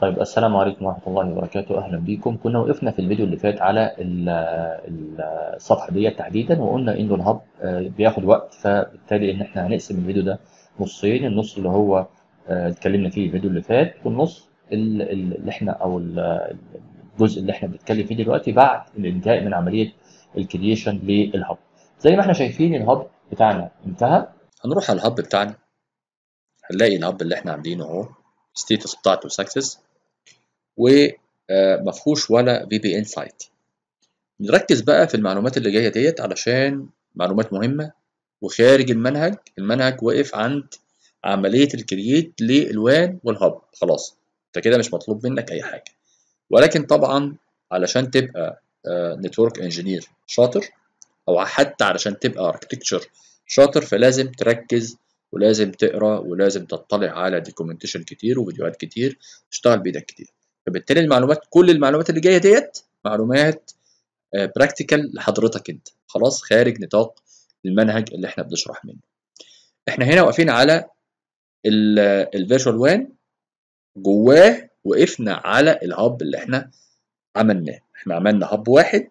طيب السلام عليكم ورحمة الله وبركاته أهلا بيكم كنا وقفنا في الفيديو اللي فات على الصفحة ديت تحديدا وقلنا إنه الهب بياخد وقت فبالتالي إن إحنا هنقسم الفيديو ده نصين النص اللي هو آه، اتكلمنا فيه الفيديو اللي فات والنص اللي إحنا أو الجزء اللي إحنا بنتكلم فيه دلوقتي بعد الانتهاء من عملية الكرييشن للهب زي ما إحنا شايفين الهب بتاعنا انتهى هنروح على الهب بتاعنا هنلاقي الهب اللي إحنا عاملينه أهو status بتاعته success وما آه، فيهوش ولا في بي ان سايت نركز بقى في المعلومات اللي جايه ديت علشان معلومات مهمه وخارج المنهج المنهج واقف عند عمليه الكرييت للوان والهب خلاص انت كده مش مطلوب منك اي حاجه ولكن طبعا علشان تبقى نتورك آه، انجينير شاطر او حتى علشان تبقى اركتكتشر شاطر فلازم تركز ولازم تقرا ولازم تطلع على دوكيومنتيشن كتير وفيديوهات كتير تشتغل بايدك كتير فبالتالي المعلومات كل المعلومات اللي جايه ديت معلومات براكتيكال آه، لحضرتك انت خلاص خارج نطاق المنهج اللي احنا بنشرح منه احنا هنا واقفين على الفيرشوال وان جواه وقفنا على الهب اللي احنا عملناه احنا عملنا هب واحد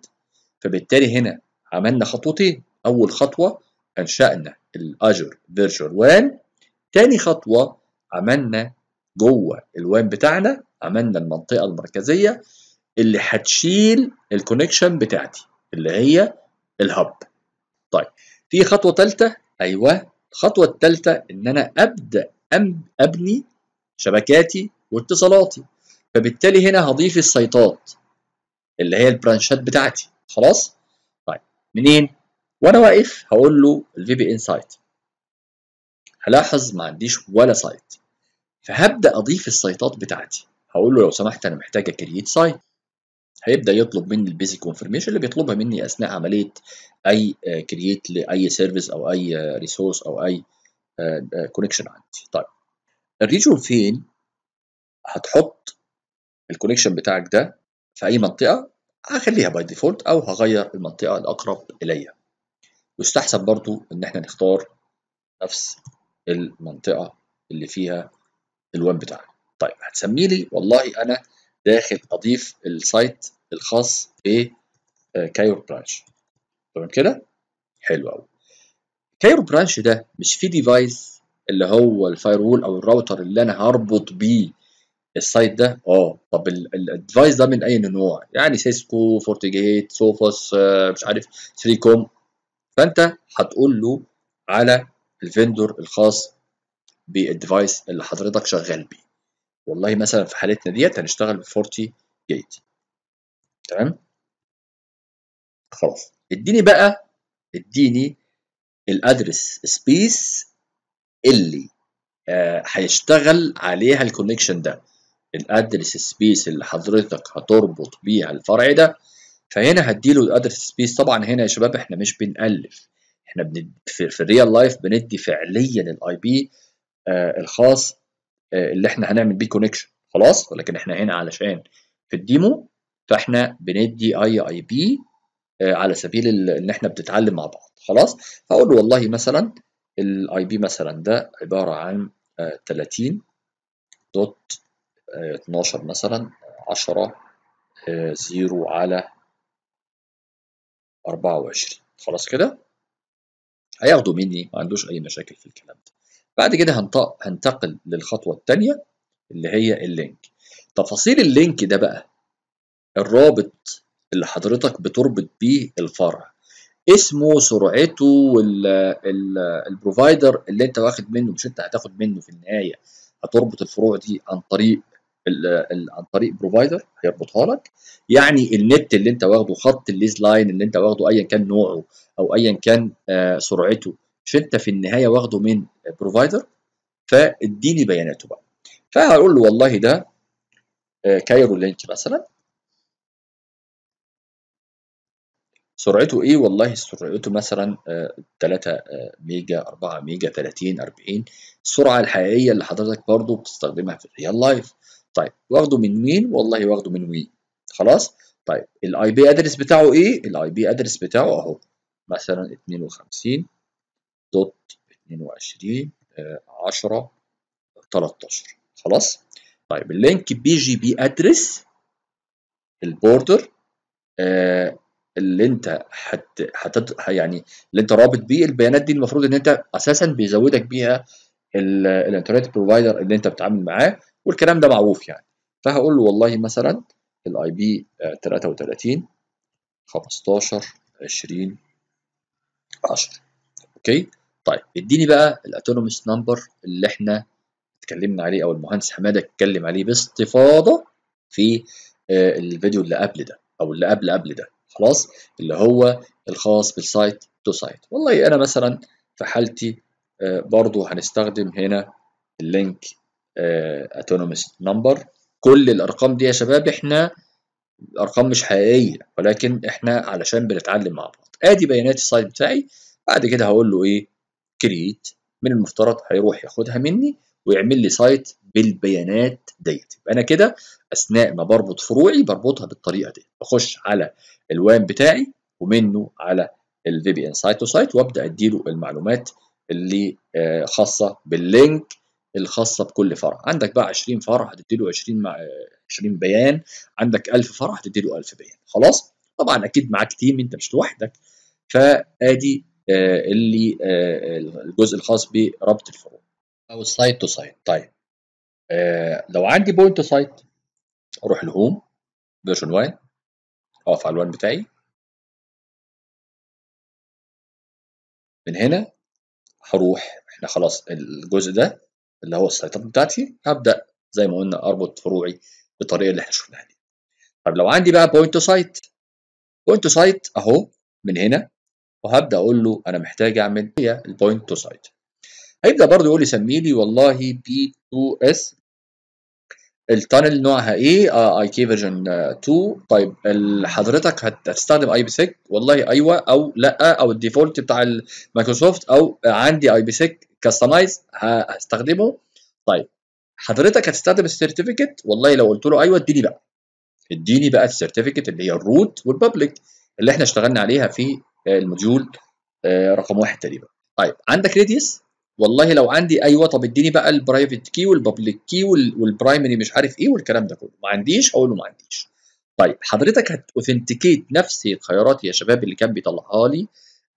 فبالتالي هنا عملنا خطوتين اول خطوه انشانا الاجر فيرشوال وان تاني خطوه عملنا جوه الوان بتاعنا عملنا المنطقة المركزية اللي هتشيل الكونكشن بتاعتي اللي هي الهب طيب في خطوة ثالثة أيوه الخطوة الثالثة إن أنا أبدأ أبني شبكاتي واتصالاتي فبالتالي هنا هضيف السيطات اللي هي البرانشات بتاعتي خلاص طيب منين وانا واقف هقول له الفي بي ان سايت هلاحظ ما عنديش ولا سايت فهبدا اضيف السيطات بتاعتي هقول له لو سمحت انا محتاج كرييت سايت هيبدا يطلب مني البيزك كونفرميشن اللي بيطلبها مني اثناء عمليه اي كرييت آه، لاي سيرفيس او اي ريسورس آه، او اي كونكشن آه، عندي طيب الريجون فين هتحط الكونكشن بتاعك ده في اي منطقه هخليها باي ديفولت او هغير المنطقه الاقرب اليا يستحسن برضو ان احنا نختار نفس المنطقه اللي فيها الويب بتاعنا طيب هتسمي لي والله انا داخل اضيف السايت الخاص ب آه، كايرو برانش تمام كده حلو قوي كايرو برانش ده مش في ديفايس اللي هو الفاير وول او الراوتر اللي انا هربط بيه السايت ده اه طب الديفايس ده من اي نوع يعني سيسكو فورتيجيت سوفوس آه، مش عارف 3 كوم فانت هتقول له على الفندور الخاص بالديفايس اللي حضرتك شغال بيه والله مثلا في حالتنا ديت هنشتغل ب 40 جيت تمام خلاص اديني بقى اديني الادرس سبيس اللي آه، هيشتغل آه عليها الكونكشن ده الادرس سبيس اللي حضرتك هتربط بيها الفرع ده فهنا هديله الادرس سبيس طبعا هنا يا شباب احنا مش بنالف احنا بند... في, في الريال لايف بندي فعليا الاي بي آه الخاص آه، اللي احنا هنعمل بيه كونكشن خلاص ولكن احنا هنا علشان في الديمو فاحنا بندي اي اي بي على سبيل ان احنا بنتعلم مع بعض خلاص هقول له والله مثلا الاي بي مثلا ده عباره عن 30 آه، دوت 12 آه، مثلا 10 0 على 24 خلاص كده هياخدوا مني ما عندوش اي مشاكل في الكلام ده بعد كده هنتقل للخطوة الثانية اللي هي اللينك تفاصيل اللينك ده بقى الرابط اللي حضرتك بتربط بيه الفرع اسمه سرعته البروفايدر اللي انت واخد منه مش انت هتاخد منه في النهايه هتربط الفروع دي عن طريق عن طريق بروفايدر هيربطها لك يعني النت اللي انت واخده خط الليز لاين اللي انت واخده ايا كان نوعه او ايا كان آه، سرعته فانت في النهايه واخده من بروفايدر فاديني بياناته بقى فهقول له والله ده آه، كايرو لينك مثلا سرعته ايه والله سرعته مثلا 3 آه، آه، ميجا 4 ميجا 30 40 السرعه الحقيقيه اللي حضرتك برضو بتستخدمها في الريال لايف طيب واخده من مين والله واخده من وي خلاص طيب الاي بي ادرس بتاعه ايه الاي بي ادرس بتاعه اهو مثلا 52 دوت 22 10 13 خلاص طيب اللينك بي جي بي ادرس البوردر آه، اللي انت حت... يعني اللي انت رابط بيه البيانات دي المفروض ان انت اساسا بيزودك بيها الانترنت بروفايدر اللي انت بتتعامل معاه والكلام ده معروف يعني فهقول له والله مثلا الاي بي 33 15 20 10 اوكي طيب اديني بقى الاتونومس نمبر اللي احنا اتكلمنا عليه او المهندس حماده اتكلم عليه باستفاضه في آه، الفيديو اللي قبل ده او اللي قبل قبل ده خلاص اللي هو الخاص بالسايت تو سايت والله انا مثلا في حالتي آه، برضو هنستخدم هنا اللينك اتونومس آه، نمبر كل الارقام دي يا شباب احنا ارقام مش حقيقيه ولكن احنا علشان بنتعلم مع بعض ادي بيانات السايت بتاعي بعد كده هقول له ايه كريت من المفترض هيروح ياخدها مني ويعمل لي سايت بالبيانات ديت يبقى انا كده اثناء ما بربط فروعي بربطها بالطريقه دي بخش على الوان بتاعي ومنه على الفي بي ان سايت تو سايت وابدا اديله المعلومات اللي آه، خاصه باللينك الخاصه بكل فرع عندك بقى 20 فرع هتديله 20 مع 20 آه، بيان عندك 1000 فرع هتديله 1000 بيان خلاص طبعا اكيد معاك تيم انت مش لوحدك فادي آه، اللي آه، آه، الجزء الخاص بربط الفروع او السايت تو سايت طيب لو عندي بوينت تو سايت اروح لهوم فيرجن 1 اقف علي الوان بتاعي من هنا هروح احنا خلاص الجزء ده اللي هو السيطرة بتاعتي هبدأ زي ما قلنا اربط فروعي بالطريقة اللي احنا شفناها دي. طب لو عندي بقى بوينت تو سايت بوينت تو سايت اهو من هنا وهبدا اقول له انا محتاج اعمل هي البوينت تو سايت هيبدا برضه يقول لي سمي لي والله بي 2 اس التانل نوعها ايه؟ آه اي كي فيرجن 2 طيب حضرتك هتستخدم اي بي سيك؟ والله ايوه او لا او الديفولت بتاع مايكروسوفت او عندي اي بي سيك كاستمايز هستخدمه طيب حضرتك هتستخدم السيرتيفيكت والله لو قلت له ايوه اديني بقى اديني بقى السيرتيفيكت اللي هي الروت والبابليك اللي احنا اشتغلنا عليها في آه، الموديول آه، رقم واحد تقريبا طيب عندك ريديوس والله لو عندي ايوه طب اديني بقى البرايفت كي والبابليك كي والبرايمري مش عارف ايه والكلام ده كله ما عنديش اقول له ما عنديش طيب حضرتك هتوثنتيكيت نفس الخيارات يا شباب اللي كان بيطلعها لي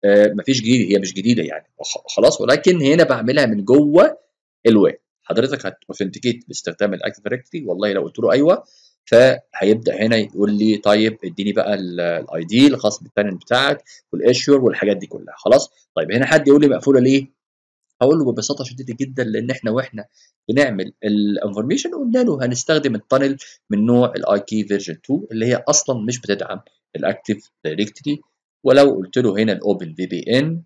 آه مفيش جديد هي مش جديده يعني خلاص ولكن هنا بعملها من جوه الويب حضرتك هتوثنتيكيت باستخدام الاكتف دايركتري والله لو قلت له ايوه فهيبدا هنا يقول لي طيب اديني بقى الاي دي الخاص بالبانل بتاعك والايشور والحاجات دي كلها خلاص طيب هنا حد يقول لي مقفوله ليه هقول له ببساطه شديده جدا لان احنا واحنا بنعمل الانفورميشن قلنا له هنستخدم التانل من نوع الاي كي فيرجن 2 اللي هي اصلا مش بتدعم الاكتيف دايركتري ولو قلت له هنا الاوبن في بي ان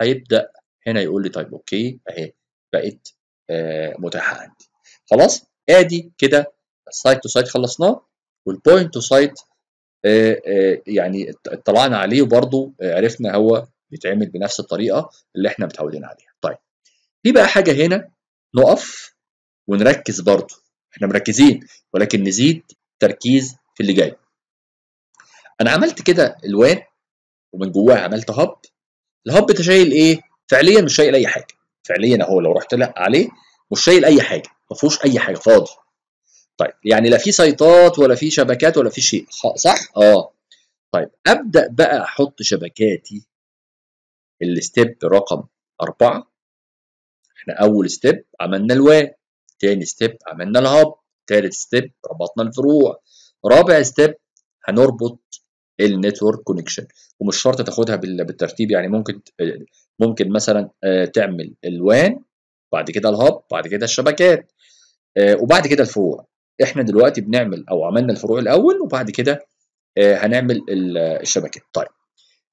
هيبدا هنا يقول لي طيب اوكي اهي بقت آه، متاحه عندي خلاص ادي كده السايت تو سايت خلصناه والبوينت تو سايت يعني اطلعنا عليه وبرضه آه، عرفنا هو بيتعمل بنفس الطريقه اللي احنا متعودين عليها. طيب في بقى حاجه هنا نقف ونركز برضه احنا مركزين ولكن نزيد تركيز في اللي جاي. انا عملت كده الوان ومن جواها عملت هب الهب ده شايل ايه؟ فعليا مش شايل اي حاجه فعليا اهو لو رحت لأ عليه مش شايل اي حاجه ما فيهوش اي حاجه فاضي طيب يعني لا في سيطات ولا في شبكات ولا في شيء صح؟ اه طيب ابدا بقى احط شبكاتي الستيب رقم أربعة احنا أول ستيب عملنا الوا تاني ستيب عملنا الهاب تالت ستيب ربطنا الفروع رابع ستيب هنربط النتورك كونكشن ومش شرط تاخدها بالترتيب يعني ممكن ممكن مثلا آه، تعمل الوان بعد كده الهاب بعد كده الشبكات آه، وبعد كده الفروع احنا دلوقتي بنعمل او عملنا الفروع الاول وبعد كده آه، هنعمل الشبكات طيب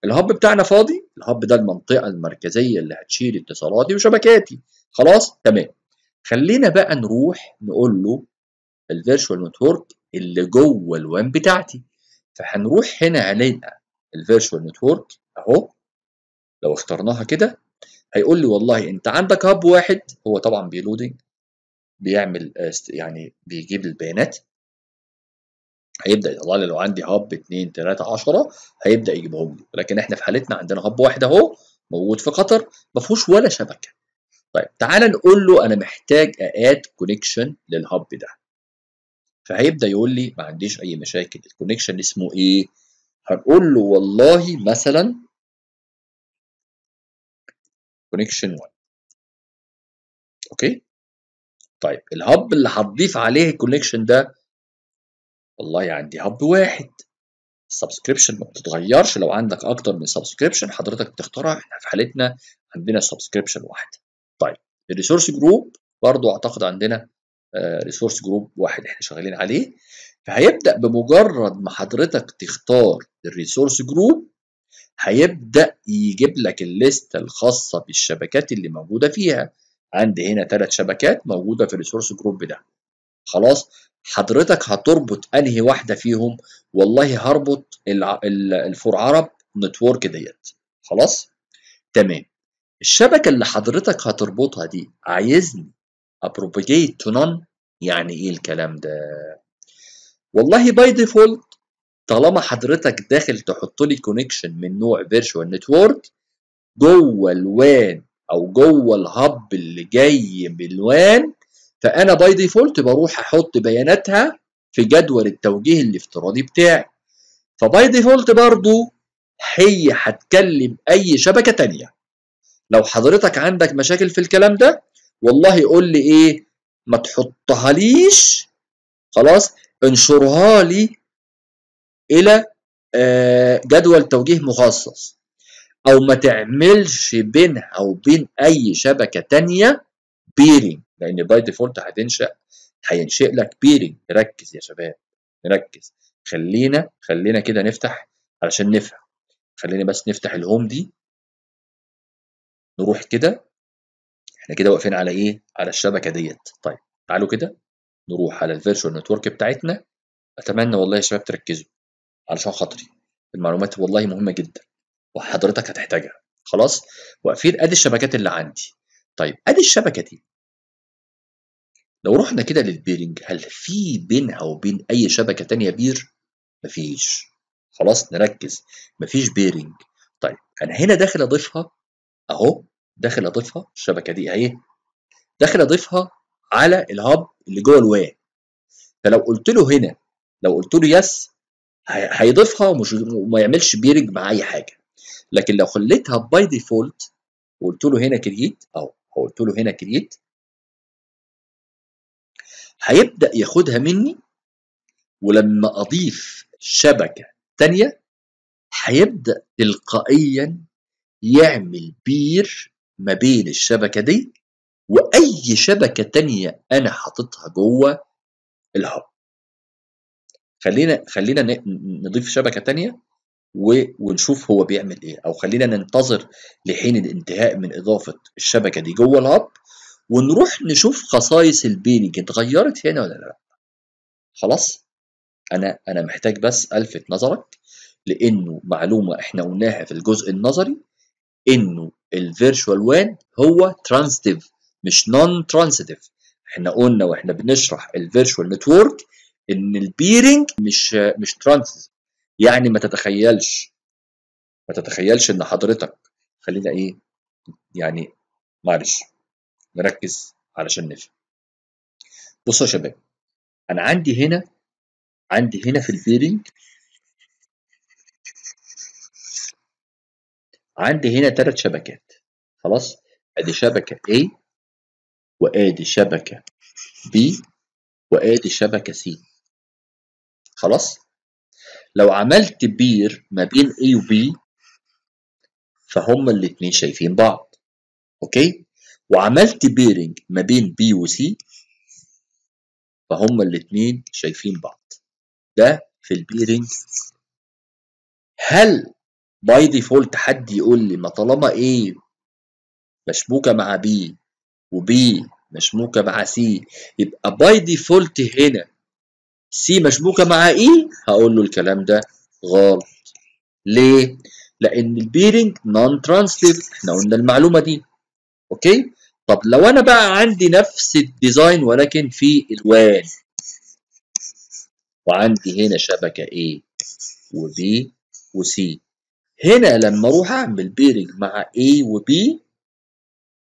الهب بتاعنا فاضي الهب ده المنطقه المركزيه اللي هتشيل اتصالاتي وشبكاتي خلاص تمام خلينا بقى نروح نقول له الفيرشوال نتورك اللي جوه الوان بتاعتي فهنروح هنا هنلقى الفيرشوال نتورك اهو لو اخترناها كده هيقول لي والله انت عندك هب واحد هو طبعا بيلودنج بيعمل آه، يعني بيجيب البيانات هيبدا يطلع لي لو عندي هاب 2 3 10 هيبدا يجيبهم لي لكن احنا في حالتنا عندنا هاب واحد اهو موجود في قطر ما فيهوش ولا شبكه طيب تعال نقول له انا محتاج اد كونكشن للهاب ده فهيبدا يقول لي ما عنديش اي مشاكل الكونكشن اسمه ايه هنقول له والله مثلا كونكشن 1 اوكي طيب الهب اللي هتضيف عليه الكونكشن ده والله عندي هب واحد السبسكريبشن ما بتتغيرش لو عندك اكتر من سبسكريبشن حضرتك بتختارها احنا في حالتنا عندنا سبسكريبشن واحده طيب الريسورس جروب برضو اعتقد عندنا ريسورس آه، جروب واحد احنا شغالين عليه فهيبدا بمجرد ما حضرتك تختار الريسورس جروب هيبدا يجيب لك الليسته الخاصه بالشبكات اللي موجوده فيها عندي هنا ثلاث شبكات موجوده في الريسورس جروب ده خلاص حضرتك هتربط انهي واحده فيهم والله هربط الفور عرب نتورك ديت خلاص تمام الشبكه اللي حضرتك هتربطها دي عايزني ابروبيجيت تو نون يعني ايه الكلام ده والله باي ديفولت طالما حضرتك داخل تحط لي كونكشن من نوع فيرتشوال نتورك جوه الوان او جوه الهب اللي جاي بالوان فانا باي ديفولت بروح احط بياناتها في جدول التوجيه الافتراضي بتاعي فباي ديفولت برضو هي هتكلم اي شبكه تانية لو حضرتك عندك مشاكل في الكلام ده والله قول لي ايه ما تحطها ليش خلاص انشرها لي الى آه، جدول توجيه مخصص او ما تعملش بينها وبين اي شبكه تانية بيرنج لان باي ديفولت هتنشا هينشئ لك بيرنج ركز يا شباب ركز خلينا خلينا كده نفتح علشان نفهم خلينا بس نفتح الهوم دي نروح كده احنا كده واقفين على ايه على الشبكه ديت طيب تعالوا كده نروح على الفيرشوال نتورك بتاعتنا اتمنى والله يا شباب تركزوا علشان خاطري المعلومات والله مهمه جدا وحضرتك هتحتاجها خلاص واقفين ادي الشبكات اللي عندي طيب ادي الشبكه دي لو رحنا كده للبيرنج هل في بينها وبين اي شبكه تانية بير مفيش خلاص نركز مفيش بيرنج طيب انا هنا داخل اضيفها اهو داخل اضيفها الشبكه دي اهي داخل اضيفها على الهاب اللي جوه الواي فلو قلت له هنا لو قلت له يس هيضيفها ومش وما يعملش بيرنج مع اي حاجه لكن لو خليتها باي ديفولت وقلت له هنا كرييت او قلت له هنا كرييت هيبدا ياخدها مني ولما اضيف شبكه ثانيه هيبدا تلقائيا يعمل بير ما بين الشبكه دي واي شبكه ثانيه انا حاططها جوه الهب خلينا خلينا نضيف شبكه ثانيه ونشوف هو بيعمل ايه او خلينا ننتظر لحين الانتهاء من اضافه الشبكه دي جوه الهب ونروح نشوف خصائص البيلينج اتغيرت هنا ولا لا خلاص انا انا محتاج بس الفت نظرك لانه معلومه احنا قلناها في الجزء النظري انه الفيرشوال وان هو ترانزيتيف مش نون ترانزيتيف احنا قلنا واحنا بنشرح الفيرشوال نتورك ان البيرنج مش مش ترانزيتيف يعني ما تتخيلش ما تتخيلش ان حضرتك خلينا ايه يعني معلش نركز علشان نفهم بصوا يا شباب انا عندي هنا عندي هنا في البيرنج عندي هنا ثلاث شبكات خلاص ادي شبكه A وادي شبكه B وادي شبكه C خلاص لو عملت بير ما بين A و B فهم الاثنين شايفين بعض اوكي وعملت بيرنج ما بين B و C فهم الاثنين شايفين بعض ده في البيرنج هل باي ديفولت حد يقول لي ما طالما A مشبوكة مع B وB مشبوكة مع C يبقى باي ديفولت هنا سي مشبوكة مع اي هقول له الكلام ده غلط ليه؟ لأن البيرنج نون ترانسليف احنا قلنا المعلومة دي اوكي؟ طب لو انا بقى عندي نفس الديزاين ولكن في الوان وعندي هنا شبكة A و B و C هنا لما اروح اعمل بيرنج مع A و B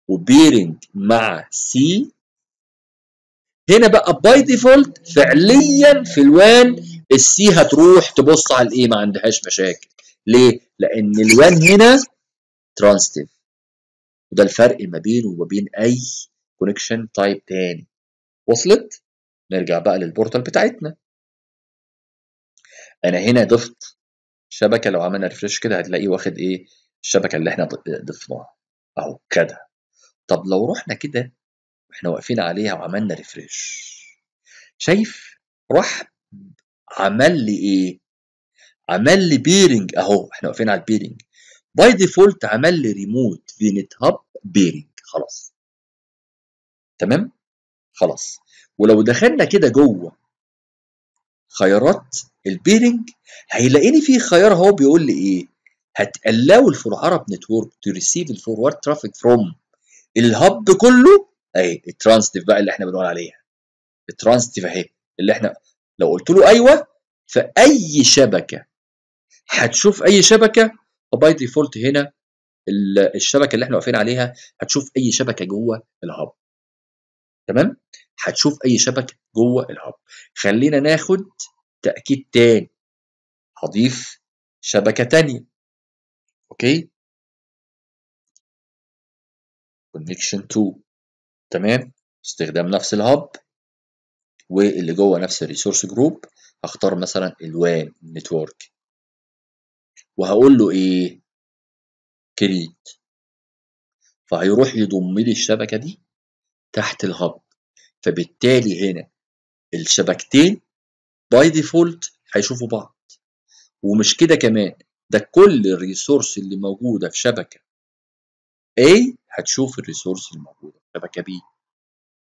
وبيرنج مع C هنا بقى باي ديفولت فعليا في الوان السي هتروح تبص على الايه ما عندهاش مشاكل ليه؟ لان الوان هنا ترانستيف وده الفرق ما بينه وما بين اي كونكشن تايب تاني وصلت؟ نرجع بقى للبورتال بتاعتنا انا هنا ضفت شبكه لو عملنا ريفرش كده هتلاقيه واخد ايه الشبكه اللي احنا ضفناها اهو كده طب لو رحنا كده احنا واقفين عليها وعملنا ريفريش شايف راح عمل لي ايه عمل لي بيرنج اهو احنا واقفين على البيرنج باي ديفولت عمل لي ريموت فينت هاب بيرنج خلاص تمام خلاص ولو دخلنا كده جوه خيارات البيرنج هيلاقيني في خيار اهو بيقول لي ايه هتقلاو الفرعره عرب نتورك تو ريسيف الفورورد ترافيك فروم الهب كله اهي الترانستيف بقى اللي احنا بنقول عليها الترانستيف اهي اللي احنا لو قلت له ايوه فاي شبكه هتشوف اي شبكه باي ديفولت هنا الشبكه اللي احنا واقفين عليها هتشوف اي شبكه جوه الهب تمام هتشوف اي شبكه جوه الهب خلينا ناخد تاكيد تاني هضيف شبكه تانية اوكي كونكشن 2 تمام استخدام نفس الهب واللي جوه نفس الريسورس جروب هختار مثلا الوان نتورك وهقول له ايه كريت فهيروح يضم لي الشبكه دي تحت الهب فبالتالي هنا الشبكتين باي ديفولت هيشوفوا بعض ومش كده كمان ده كل الريسورس اللي موجوده في شبكه A هتشوف الريسورس الموجوده الشبكه بي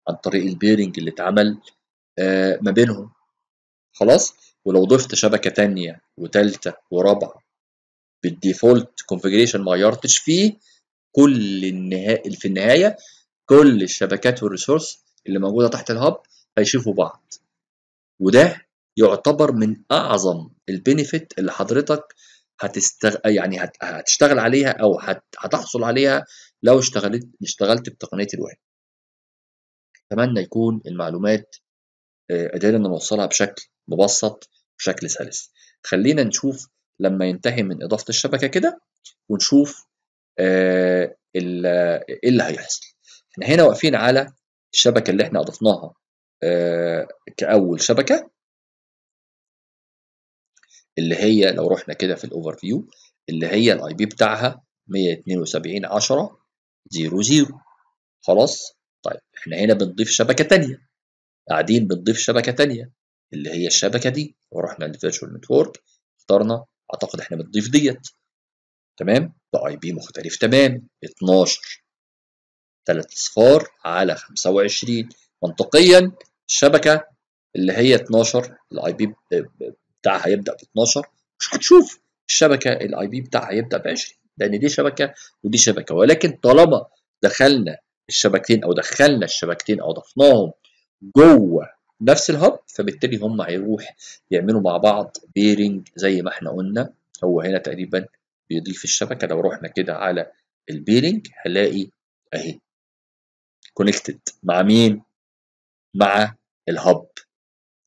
عن طريق البيرنج اللي اتعمل آه، ما بينهم خلاص ولو ضفت شبكه تانية وتالتة ورابعه بالديفولت كونفجريشن ما غيرتش فيه كل النهايه في النهايه كل الشبكات والريسورس اللي موجوده تحت الهب هيشوفوا بعض وده يعتبر من اعظم البينيفيت اللي حضرتك هتستغ... يعني هت... هتشتغل عليها او هت... هتحصل عليها لو اشتغلت اشتغلت بتقنيه الويب اتمنى يكون المعلومات آه، قدرنا نوصلها بشكل مبسط بشكل سلس خلينا نشوف لما ينتهي من اضافه الشبكه كده ونشوف آه، ايه اللي هيحصل احنا هنا واقفين على الشبكه اللي احنا اضفناها آه، كاول شبكه اللي هي لو رحنا كده في الاوفر فيو اللي هي الاي بي بتاعها 172 10 00 خلاص طيب احنا هنا بنضيف شبكه ثانيه قاعدين بنضيف شبكه ثانيه اللي هي الشبكه دي ورحنا فيرتشوال نتورك اخترنا اعتقد احنا بنضيف ديت تمام باي بي مختلف تمام 12 ثلاث اصفار على 25 منطقيا الشبكه اللي هي 12 الاي بي بتاعها هيبدا ب 12 مش هتشوف الشبكه الاي بي بتاعها هيبدا ب 20 لان دي شبكه ودي شبكه ولكن طالما دخلنا الشبكتين او دخلنا الشبكتين او ضفناهم جوه نفس الهب فبالتالي هم هيروح يعملوا مع بعض بيرنج زي ما احنا قلنا هو هنا تقريبا بيضيف الشبكه لو رحنا كده على البيرنج هلاقي اهي كونكتد مع مين؟ مع الهب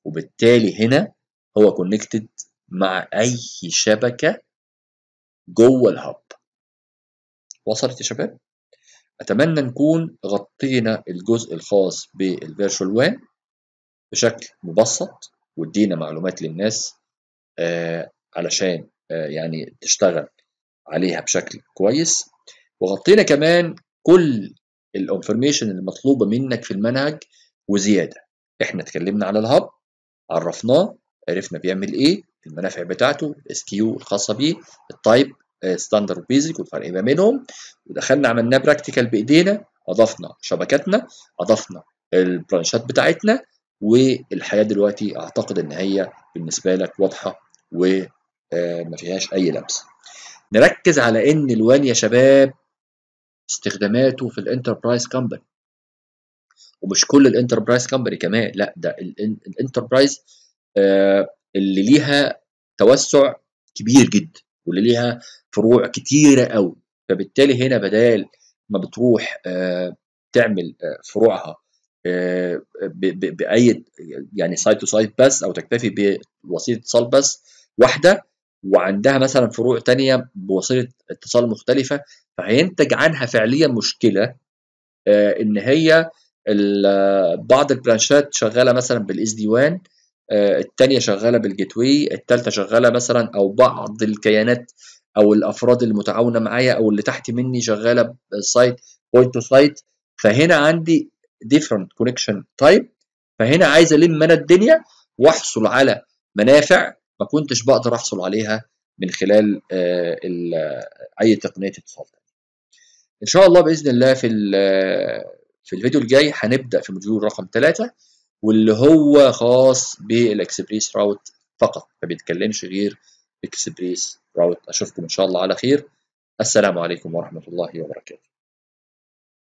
وبالتالي هنا هو كونكتد مع اي شبكه جوه الهب وصلت يا شباب؟ اتمنى نكون غطينا الجزء الخاص بالفيرشوال وان بشكل مبسط وادينا معلومات للناس آه علشان آه يعني تشتغل عليها بشكل كويس وغطينا كمان كل الانفورميشن المطلوبه منك في المنهج وزياده احنا اتكلمنا على الهب عرفناه عرفنا بيعمل ايه المنافع بتاعته الاس كيو الخاصه بيه التايب ستاندرد آه، بيزك والفرق ما بينهم ودخلنا عملناه براكتيكال بايدينا اضفنا شبكاتنا اضفنا البرانشات بتاعتنا والحياه دلوقتي اعتقد ان هي بالنسبه لك واضحه وما آه، فيهاش اي لبس نركز على ان الوان يا شباب استخداماته في الانتربرايز كمباني ومش كل الانتربرايز كمباني كمان لا ده الانتربرايز آه، اللي ليها توسع كبير جدا واللي ليها فروع كتيره قوي فبالتالي هنا بدال ما بتروح آه، تعمل آه، فروعها آه، باي يعني سايت تو سايت بس او تكتفي بوسيله اتصال بس واحده وعندها مثلا فروع تانية بوسيله اتصال مختلفه فهينتج عنها فعليا مشكله ان هي بعض البرانشات شغاله مثلا بالاس دي وان الثانيه شغاله بالجيت واي الثالثه شغاله مثلا او بعض الكيانات او الافراد المتعاونه معايا او اللي تحت مني شغاله سايت بوينت تو سايت فهنا عندي ديفرنت كونكشن تايب فهنا عايز الم انا الدنيا واحصل على منافع ما كنتش بقدر احصل عليها من خلال آه، آه، اي تقنيه اتصال ان شاء الله باذن الله في آه، في الفيديو الجاي هنبدا في موديول رقم ثلاثه واللي هو خاص بالاكسبريس راوت فقط ما بيتكلمش غير اكسبريس راوت أشوفكم إن شاء الله على خير السلام عليكم ورحمة الله وبركاته